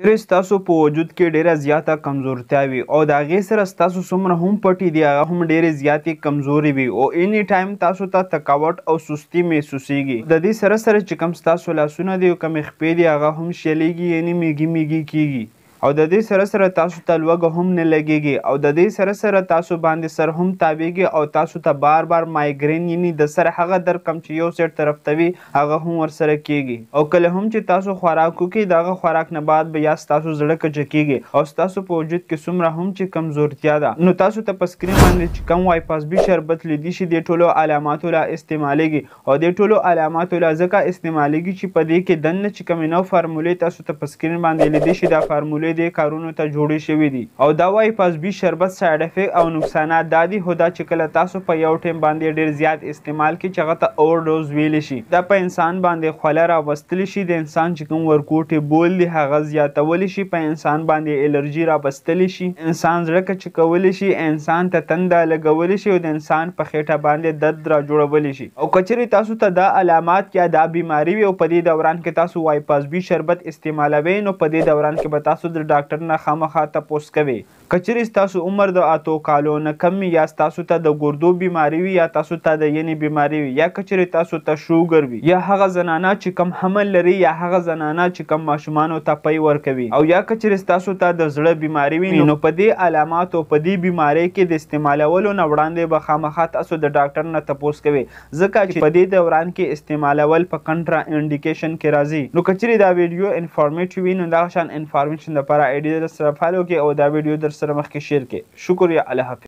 چیرې ستاسو په وجود کې ډیره زیاته کمزورتیاوي او د هغې سره ستاسو څومره هم پټې دي هغه هم ډیرې زیاتې کمزوري وي او اني ټایم تاسو ته تکاوټ او سستي محسوسیږي د دې سره سره چې کوم ستاسو لاسونه دي او کومې خپې دي هغه هم شیلیږي یعنې میږي میږي کیږي او د دې سره سره تاسو ته لوګ هم نه لګيږي او د دې سره سره تاسو باندې سر هم تابېږي او تاسو ته بار بار مایګرین یعنی د سر هغه در کم چې یو سیټ طرف توي هغه هم ورسره کیږي او کله هم چې تاسو خوراک وکړي دغه خوراک نه بعد به یا تاسو زړه کج کیږي او تاسو په وجود کې څومره هم چې کمزورتیا ده نو تاسو ته په سکرین باندې چې کم وای پاس بي شربت لیدي شي د ټولو علاماتو لا استعمالېږي او د ټولو علاماتو لا ځکه استعمالېږي چې په دې کې دنه چې کم نو فارمولې تاسو ته په سکرین باندې لیدي شي دا فارمولې لیدې کارونو ته جوړې شوې دي او دا وایي پازبي شربت سایډ افیکټ او نقصانات دا دي خو دا چې کله تاسو په یو ټیم باندې ډیر زیات استعمال کې چې هغه ته اوورډوز ویل شي دا په انسان باندې خوله راوستلی شي د انسان چې کوم ورکوټې بول دي هغه زیاتولی شي په انسان باندې الرژي راوستلی شي انسان زړه کچ کولی شي انسان ته تنده لګولی شي او د انسان په خېټه باندې درد را جوړولی شي او کچري تاسو ته دا علامات یا دا بیماری وي او په دې دوران کې تاسو وایپازبي شربت استعمالوي نو په دې دوران کې به تاسو د ډاکټر نه خامخا تپوس کوي کچری تاسو عمر د اتو کالو نه کم یا تاسو ته د ګردو بیماری وي یا تاسو ته د ینې بیماری وي یا کچری تاسو ته شوګر وي یا هغه زنانه چې کم حمل لري یا هغه زنانه چې کم ماشومانو ته پی ورکوي او یا کچری تاسو ته د زړه بیماری وي نو په دې علاماتو په دې بیماری کې د استعمالولو نه وړاندې به خامخا تاسو د ډاکټر نه تپوس کوي ځکه چې په دې دوران کې استعمالول په کنټرا انډیکیشن کې راځي نو کچری دا ویډیو انفارمیټیو وي نو دا شان انفارمیشن لپاره ایډیټر سره فالو کې او دا ویډیو در سره مخکې شعر کې شکر یا الله حافظ